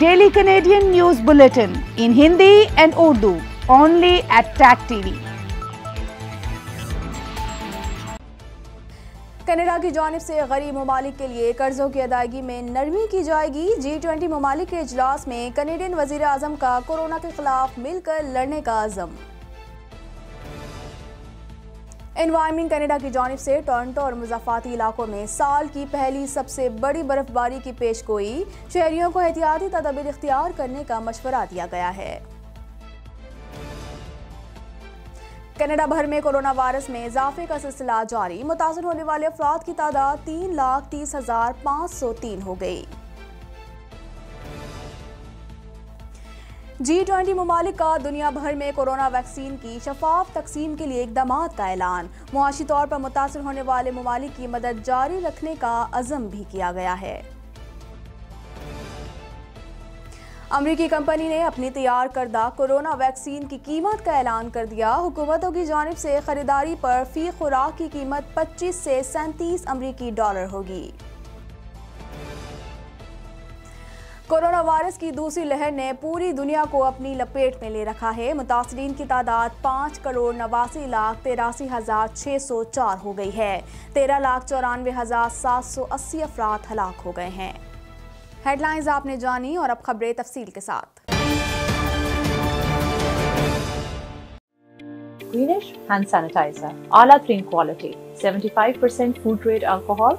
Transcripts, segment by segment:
daily Canadian news bulletin in Hindi and Urdu only at tag TV Canada की जानब से गरीब ममालिक के लिए कर्जों की अदायगी में नरमी की जाएगी जी ट्वेंटी ममालिक के अजलास में कनेडियन वजीर अजम का कोरोना के खिलाफ मिलकर लड़ने का आजम इन्वायरमेंट कनाडा की जानब से टोरंटो और मुजाफाती इलाकों में साल की पहली सबसे बड़ी बर्फबारी की पेश गोई शहरियों को एहतियाती तदाबीर इख्तियार करने का मशवरा दिया गया है कनाडा भर में कोरोना वायरस में इजाफे का सिलसिला जारी मुतासर होने वाले अफराद की तादाद तीन लाख तीस हजार पाँच सौ तीन हो गई जी ट्वेंटी ममालिक का दुनिया भर में कोरोना वैक्सीन की शफाफ तकसीम के लिए इकदाम का ऐलान मुआशी तौर पर मुतासर होने वाले ममालिक की मदद जारी रखने का अज़म भी किया गया है अमरीकी कंपनी ने अपनी तैयार करदा कोरोना वैक्सीन की कीमत का ऐलान कर दिया हुकूमतों की जानब से खरीदारी पर फ़ी खुराक की कीमत 25 से 37 अमरीकी डॉलर होगी कोरोना वायरस की दूसरी लहर ने पूरी दुनिया को अपनी लपेट में ले रखा है मुतासरीन की तादाद पाँच करोड़ नवासी लाख तेरासी हज़ार छः सौ चार हो गई है तेरह लाख चौरानवे हज़ार सात सौ अस्सी अफराद हलाक हो गए हैं हेडलाइंस आपने जानी और अब खबरें तफसील के साथ Greenish hand sanitizer, Ala Clean Quality, 75% food grade alcohol,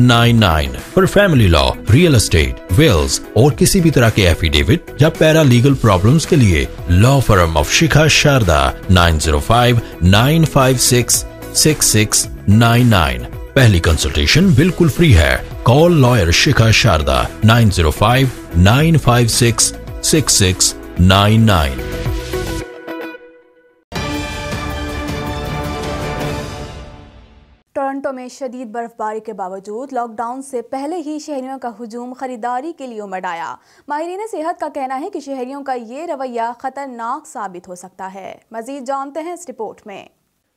for family law real estate wills और किसी भी तरह के एफिडेविट या पैरा लीगल प्रॉब्लम के लिए law forum of Shikha Sharda nine zero five nine five six six six nine nine पहली consultation बिल्कुल फ्री है call lawyer Shikha Sharda nine zero five nine five six six six nine nine इलाकों में शदीद बर्फबारी के बावजूद लॉकडाउन से पहले ही शहरियों का हजूम खरीदारी के लिए उमड़ आया माहरीन सेहत का कहना है कि शहरियों का ये रवैया खतरनाक साबित हो सकता है मजीद जानते हैं इस रिपोर्ट में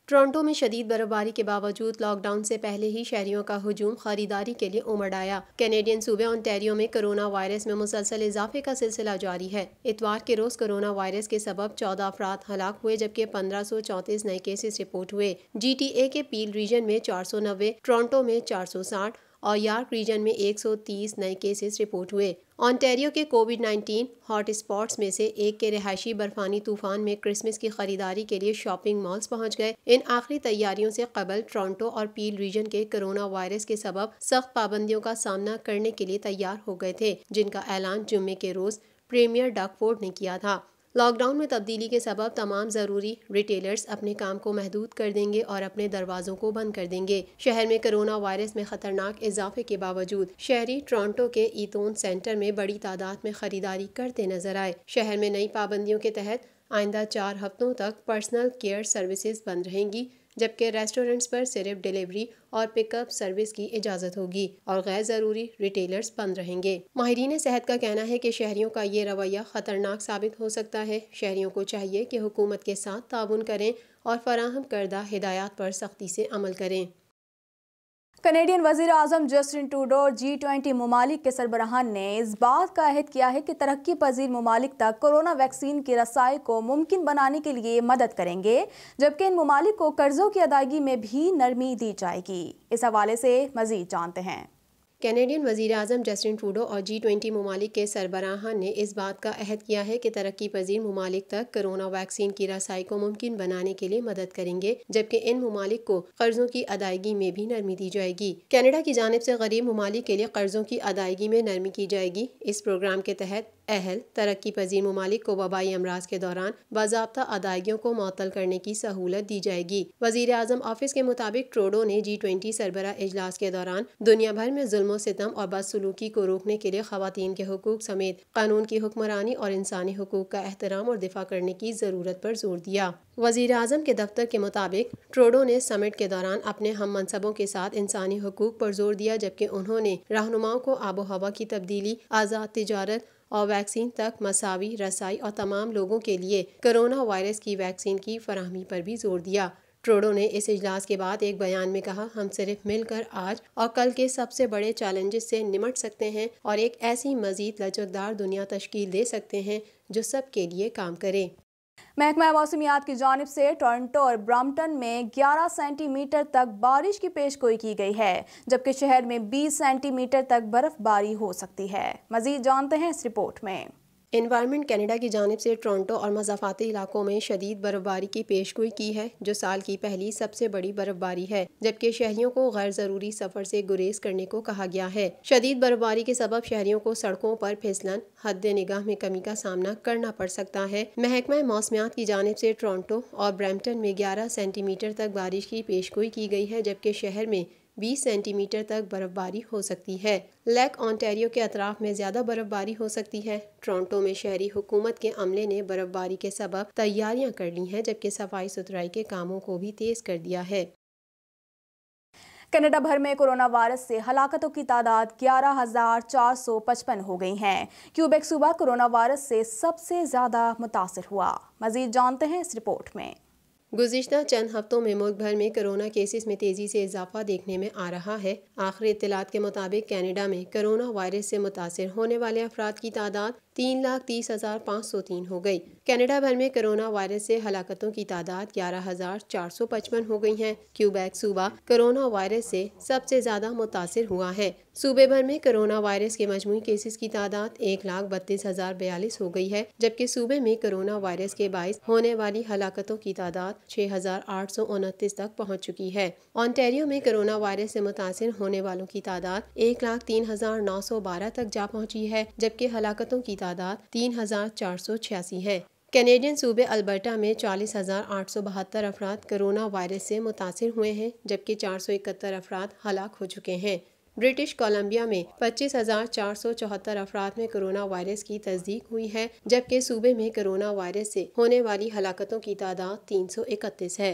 टोरंटो में शदीद बर्फबारी के बावजूद लॉकडाउन से पहले ही शहरियों का हजूम खरीदारी के लिए उमड़ आया कैनेडियन सूबे ऑनटेरियो में कोरोना वायरस में मुसलसल इजाफे का सिलसिला जारी है इतवार के रोज कोरोना वायरस के सबब चौदह अफराद हलाक हुए जबकि पंद्रह सौ चौंतीस नए केसेस रिपोर्ट हुए जी टी ए के पील रीजन में चार सौ नब्बे टोरंटो में चार सौ साठ और यार्क रीजन में 130 नए केसेस रिपोर्ट हुए ऑनटेरियो के कोविड 19 हॉट स्पॉट्स में से एक के रिहायशी बर्फानी तूफान में क्रिसमस की खरीदारी के लिए शॉपिंग मॉल्स पहुंच गए इन आखिरी तैयारियों से कबल टोरंटो और पील रीजन के कोरोना वायरस के सबब सख्त पाबंदियों का सामना करने के लिए तैयार हो गए थे जिनका ऐलान जुम्मे के रोज प्रीमियर डाकफोर्ड ने किया था लॉकडाउन में तब्दीली के सबब तमाम ज़रूरी रिटेलर्स अपने काम को महदूद कर देंगे और अपने दरवाज़ों को बंद कर देंगे शहर में कोरोना वायरस में खतरनाक इजाफे के बावजूद शहरी टोरंटो के ईतोन सेंटर में बड़ी तादाद में खरीदारी करते नजर आए शहर में नई पाबंदियों के तहत आइंदा चार हफ्तों तक पर्सनल केयर सर्विसेज बंद रहेंगी जबकि रेस्टोरेंट्स पर सिर्फ डिलीवरी और पिकअप सर्विस की इजाज़त होगी और गैर ज़रूरी रिटेलर्स बंद रहेंगे माहरीन सेहत का कहना है कि शहरियों का ये रवैया ख़तरनाक साबित हो सकता है शहरियों को चाहिए कि हुकूमत के साथ ताउन करें और फराहम करदा हदायात पर सख्ती से अमल करें कनेडियन वजीर अजम जस्टिन टूडो और जी ट्वेंटी ममालिक के सरबराहान ने इस बात का अहद किया है कि तरक्की पजीर ममालिक तक कोरोना वैक्सीन की रसाई को मुमकिन बनाने के लिए मदद करेंगे जबकि इन ममालिक को कर्जों की अदायगी में भी नरमी दी जाएगी इस हवाले से मजीद जानते हैं कैनेडियन वजीर अजम जस्टिन ट्रूडो और जी ट्वेंटी ममालिक के सरबराह ने इस बात का अहद किया है कि तरक्की पजीर ममालिक तक कोरोना वैक्सीन की रसाई को मुमकिन बनाने के लिए मदद करेंगे जबकि इन ममालिक को कर्जों की अदायगी में भी नरमी दी जाएगी कैनेडा की जानब से गरीब ममालिक के लिए कर्जों की अदायगी में नरमी की जाएगी इस प्रोग्राम के तहत अहल तरक्की पजीर ममालिक को वबाई अमराज के दौरान बाबा अदायगियों को मअतल करने की सहूलत दी जाएगी वजीर अजम ऑफिस के मुताबिक ट्रोडो ने जी ट्वेंटी सरबरा इजलास के दौरान दुनिया भर में जुल्म सितम और बदसलूकी को रोकने के लिए खातन के हकूक समेत कानून की हुक्मरानी और इंसानी हकूक का एहतराम और दिफा करने की ज़रूरत पर जोर दिया वजीर अजम के दफ्तर के मुताबिक ट्रोडो ने समिट के दौरान अपने हम मनसबों के साथ इंसानी हकूक पर जोर दिया जबकि उन्होंने रहनुमाओं को आबो हवा की तब्दीली आज़ाद तजारत और वैक्सीन तक मसावी रसाई और तमाम लोगों के लिए कोरोना वायरस की वैक्सीन की फरहमी पर भी जोर दिया ट्रोडो ने इस इजलास के बाद एक बयान में कहा हम सिर्फ मिलकर आज और कल के सबसे बड़े चैलेंजेस से निमट सकते हैं और एक ऐसी मजीद लचकदार दुनिया तश्कील दे सकते हैं जो सबके लिए काम करे महकमा मौसमियात की जानब से टोरंटो और ब्राम्पटन में 11 सेंटीमीटर तक बारिश की पेशगोई की गई है जबकि शहर में 20 सेंटीमीटर तक बर्फबारी हो सकती है मजीद जानते हैं इस रिपोर्ट में इन्वायरमेंट कनाडा की जानब से टोरंटो और मजाफाती इलाकों में शदीद बर्फबारी की पेशगोई की है जो साल की पहली सबसे बड़ी बर्फबारी है जबकि शहरियों को गैर ज़रूरी सफ़र से गुरेज करने को कहा गया है शदीद बर्फबारी के सबब शहरियों को सड़कों पर फिसलन हद निगाह में कमी का सामना करना पड़ सकता है महकमा मौसमियात की जानब से टोरंटो और ब्रैम्पटन में ग्यारह सेंटीमीटर तक बारिश की पेशगोई की गई है जबकि शहर में 20 सेंटीमीटर तक बर्फबारी हो सकती है लेक ऑन्टेरियो के अतराफ में ज़्यादा बर्फबारी हो सकती है टोरंटो में शहरी हुकूमत के अमले ने बर्फबारी के सबब तैयारियां कर ली हैं जबकि सफाई सुथराई के कामों को भी तेज़ कर दिया है कनाडा भर में कोरोना वायरस से हलाकतों की तादाद 11,455 हो गई है क्यूबेक सूबा कोरोना वायरस से सबसे ज़्यादा मुतासर हुआ मजीद जानते हैं इस रिपोर्ट में गुजशत चंद हफ्तों में मुल्क भर में कोरोना केसेस में तेज़ी से इजाफा देखने में आ रहा है आखिरी इतलात के मुताबिक कैनेडा में कोरोना वायरस से मुतासर होने वाले अफराद की तादाद तीन लाख तीस हज़ार पाँच सौ तीन हो गई कनाडा भर में कोरोना वायरस से हलाकतों की तादाद ग्यारह हज़ार चार सौ पचपन हो गई है क्यूबैक सूबा कोरोना वायरस से सबसे ज़्यादा मुतासर हुआ है सूबे भर में कोरोना वायरस के मजमू केसेस की तादाद एक लाख बत्तीस हज़ार बयालीस हो गई है जबकि सूबे में कोरोना वायरस के बायस होने वाली हलाकतों की तादाद छह हज़ार आठ सौ उनतीस तक पहुँच चुकी है ऑनटेरियो में कोरोना वायरस से मुतासर होने वालों की तादाद एक लाख तीन हज़ार नौ सौ बारह तक जा पहुँची है जबकि हलाकतों की तादाद तीन हजार चार सौ छियासी है कैनेडियन सूबे अल्बर्टा में चालीस हज़ार आठ सौ बहत्तर अफराद कोरोना वायरस से मुतासर हुए हैं जबकि चार सौ इकहत्तर अफराद हलाक हो चुके हैं ब्रिटिश कोलंबिया में पच्चीस हज़ार चार सौ चौहत्तर अफराद में कोरोना वायरस की तस्दीक हुई है जबकि सूबे में कोरोना वायरस से होने वाली हलाकतों की तादाद तीन सौ इकतीस है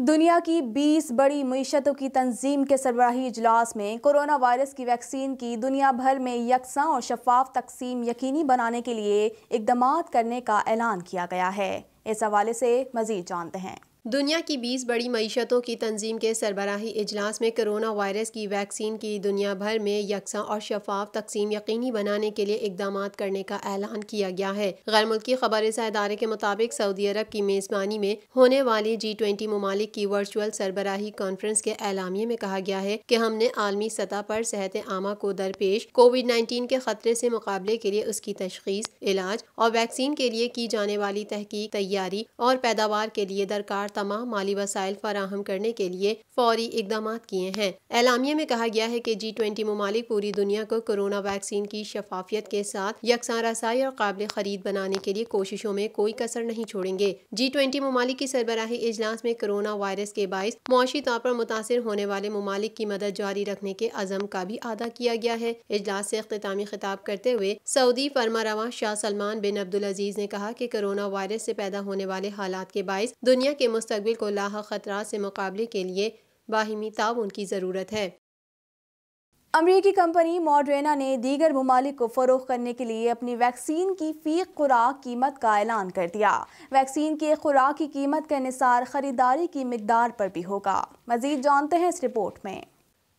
दुनिया की 20 बड़ी मीशतों की तंजीम के सरबराही इजलास में कोरोना वायरस की वैक्सीन की दुनिया भर में यकसा और शफाफ तकसीम यकीनी बनाने के लिए इकदाम करने का ऐलान किया गया है इस हवाले से मज़ीद जानते हैं दुनिया की 20 बड़ी मीशतों की तंजीम के सरबराही इजलास में कोरोना वायरस की वैक्सीन की दुनिया भर में यकसा और शफाफ तकसीम यकीनी बनाने के लिए इकदाम करने का ऐलान किया गया है गैर मुल्की खबर अदारे के मुताबिक सऊदी अरब की मेज़बानी में होने वाली जी ट्वेंटी ममालिक की वर्चुअल सरबराही कॉन्फ्रेंस के ऐलामिये में कहा गया है की हमने आलमी सतह पर सेहत आमा को दरपेश कोविड नाइन्टीन के खतरे से मुकाबले के लिए उसकी तशखीस इलाज और वैक्सीन के लिए की जाने वाली तहकीक तैयारी और पैदावार के लिए दरकार तमाम माली वसाइल फराहम करने के लिए फौरी इकदाम किए हैं एलामिया में कहा गया है की जी ट्वेंटी ममालिक पूरी दुनिया को कोरोना वैक्सीन की शफाफियत के साथ यकसा रसाई और काबिल खरीद बनाने के लिए कोशिशों में कोई कसर नहीं छोड़ेंगे जी ट्वेंटी ममालिक की सरबराही इजलास में कोरोना वायरस के बायस मुशी तौर पर मुतासर होने वाले ममालिक की मदद जारी रखने के अजम का भी अदा किया गया है इजलास से अख्तामी खिताब करते हुए सऊदी फरमा रवा शाह सलमान बिन अब्दुल अजीज ने कहा कि कोरोना वायरस से पैदा होने वाले हालात के बायस दुनिया के मुस्तबिल को लाह ख़तरा से मुकाबले के लिए बाहिमी ताउन की ज़रूरत है अमरीकी कंपनी मॉडरेना ने दीगर ममालिक को फरोख करने के लिए अपनी वैक्सीन की फ़ी खुराक कीमत का ऐलान कर दिया वैक्सीन की खुराक की कीमत के अनुसार ख़रीदारी की मकदार पर भी होगा मज़ीद जानते हैं इस रिपोर्ट में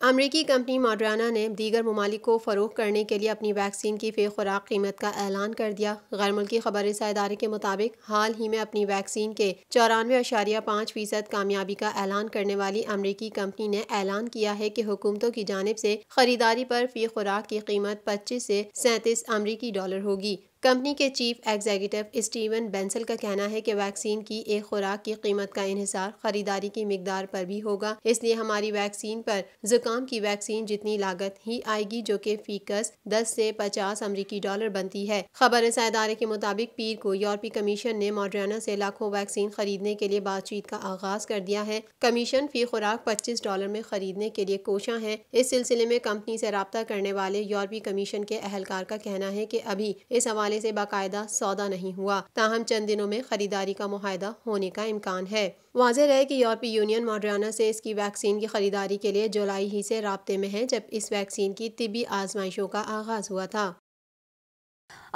अमरीकी कंपनी मॉडराना ने दीगर ममालिक को फ़रोख करने के लिए अपनी वैक्सीन की फ़े खुराक कीमत का ऐलान कर दिया गैर मुल्की खबर इदारे के मुताबिक हाल ही में अपनी वैक्सीन के चौरानवे अशारिया पाँच फीसद कामयाबी का ऐलान करने वाली अमरीकी कंपनी ने ऐलान किया है कि हुकूमतों की जानब से खरीदारी पर फ़ी खुराक की कीमत पच्चीस से सैंतीस अमरीकी डॉलर होगी कंपनी के चीफ एग्जीक्यूटिव स्टीवन बेंसल का कहना है कि वैक्सीन की एक खुराक की कीमत का इहिसार खरीदारी की मकदार पर भी होगा इसलिए हमारी वैक्सीन पर जुकाम की वैक्सीन जितनी लागत ही आएगी जो कि फीकस 10 से 50 अमरीकी डॉलर बनती है खबर इस अदारे के मुताबिक पीर को यूरोपीय कमीशन ने मॉडर्ना से लाखों वैक्सीन खरीदने के लिए बातचीत का आगाज कर दिया है कमीशन फी खुराक पच्चीस डॉलर में खरीदने के लिए कोशा है इस सिलसिले में कंपनी से रबता करने वाले यूरोपीय कमीशन के अहलकार का कहना है की अभी इस हवाले हवाले से बाकायदा सौदा नहीं हुआ ताहम चंद दिनों में खरीदारी का माहिदा होने का इम्कान है वाजह रहे की यूरोपीय यूनियन मॉडराना से इसकी वैक्सीन की खरीदारी के लिए जुलाई ही से रबते में है जब इस वैक्सीन की तिबी आजमाइशों का आगाज हुआ था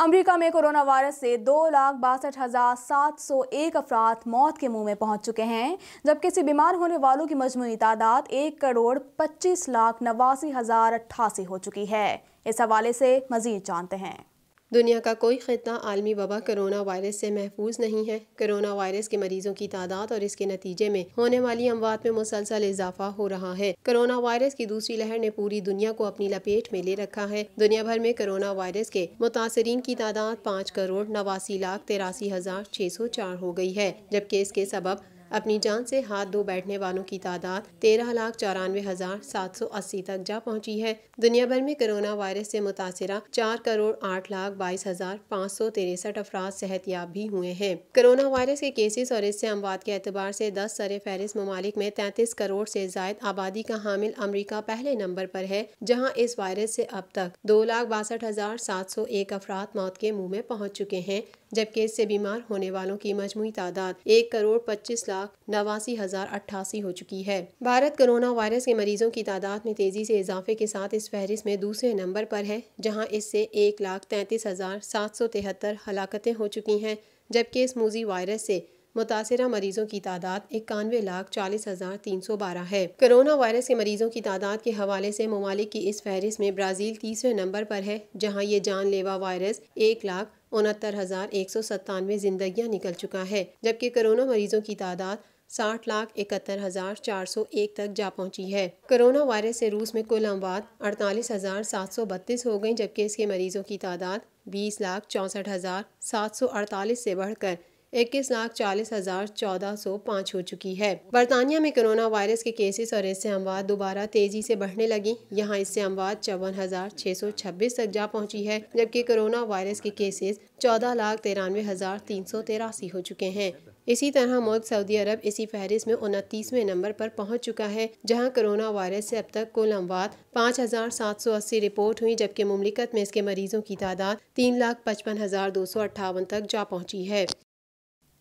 अमेरिका में कोरोना वायरस से दो लाख बासठ हज़ार सात सौ एक अफराद मौत के मुंह में पहुंच चुके हैं जबकि इससे बीमार होने वालों की मजमू तादाद एक करोड़ पच्चीस लाख नवासी हज़ार अट्ठासी हो चुकी है इस हवाले से मज़ीद जानते हैं दुनिया का कोई खत्ता आलमी वबा करोना वायरस से महफूज नहीं है करोना वायरस के मरीजों की तादाद और इसके नतीजे में होने वाली अमवात में मुसलसल इजाफा हो रहा है करोना वायरस की दूसरी लहर ने पूरी दुनिया को अपनी लपेट में ले रखा है दुनिया भर में करोना वायरस के मुतासरीन की तादाद पाँच करोड़ नवासी लाख तिरासी हजार छह सौ चार हो गई है जबकि इसके सबब अपनी जान से हाथ धो बैठने वालों की तादाद तेरह लाख चौरानवे हजार सात सौ अस्सी तक जा पहुंची है दुनिया भर में कोरोना वायरस से मुतासरा चार करोड़ आठ लाख बाईस हजार पाँच सौ तिरसठ अफराज सेहतियाब भी हुए हैं कोरोना वायरस के केसेस और इससे अमवाद के एतबार से दस सर फहरिस्त ममालिक में तैंतीस करोड़ से जायद आबादी का हामिल अमरीका पहले नंबर पर है जहाँ इस वायरस से अब तक दो लाख बासठ हजार सात सौ एक अफराद मौत के मुँह में पहुँच चुके हैं जबकि इससे बीमार होने वालों की मजमू तादाद एक करोड़ पच्चीस लाख लाख नवासी हजार अट्ठासी हो चुकी है भारत कोरोना वायरस के मरीजों की तादाद में तेजी से इजाफे के साथ इस फहरिस्त में दूसरे नंबर पर है जहाँ इससे एक लाख तैंतीस हजार सात सौ तिहत्तर हलाकतें हो चुकी हैं जबकि इस मूजी वायरस से मुतासर मरीजों की तादाद इक्यानवे लाख चालीस हज़ार तीन सौ बारह है कोरोना वायरस के मरीजों की तादाद के हवाले से ममालिक की इस फहरिस्त में ब्राज़ील तीसरे नंबर पर है जहाँ ये जानलेवा वायरस एक लाख उनहत्तर हज़ार एक सौ सत्तानवे जिंदगियाँ निकल चुका है जबकि कोरोना मरीजों की तादाद साठ लाख इकहत्तर हज़ार चार सौ एक तक जा पहुंची है कोरोना वायरस से रूस में कुल अमवात अड़तालीस हज़ार सात सौ बत्तीस हो गई जबकि इसके मरीजों की तादाद बीस लाख चौंसठ हज़ार सात सौ अड़तालीस से बढ़कर इक्कीस लाख चालीस हजार चौदह सौ पाँच हो चुकी है बरतानिया में कोरोना वायरस के केसेस और इससे अमवात दोबारा तेजी से बढ़ने लगी यहाँ इससे अमवात चौवन हजार छह सौ छब्बीस तक जा पहुँची है जबकि कोरोना वायरस के केसेस चौदह लाख तिरानवे हजार तीन सौ तिरासी हो चुके हैं इसी तरह मुल्क सऊदी अरब इसी फहरिस्त में उनतीसवें नंबर पर पहुंच चुका है जहां कोरोना वायरस से अब तक कुल अमवात 5,780 रिपोर्ट हुई जबकि मुमलिकत में इसके मरीजों की तादाद तीन लाख पचपन हजार दो सौ अट्ठावन तक जा पहुंची है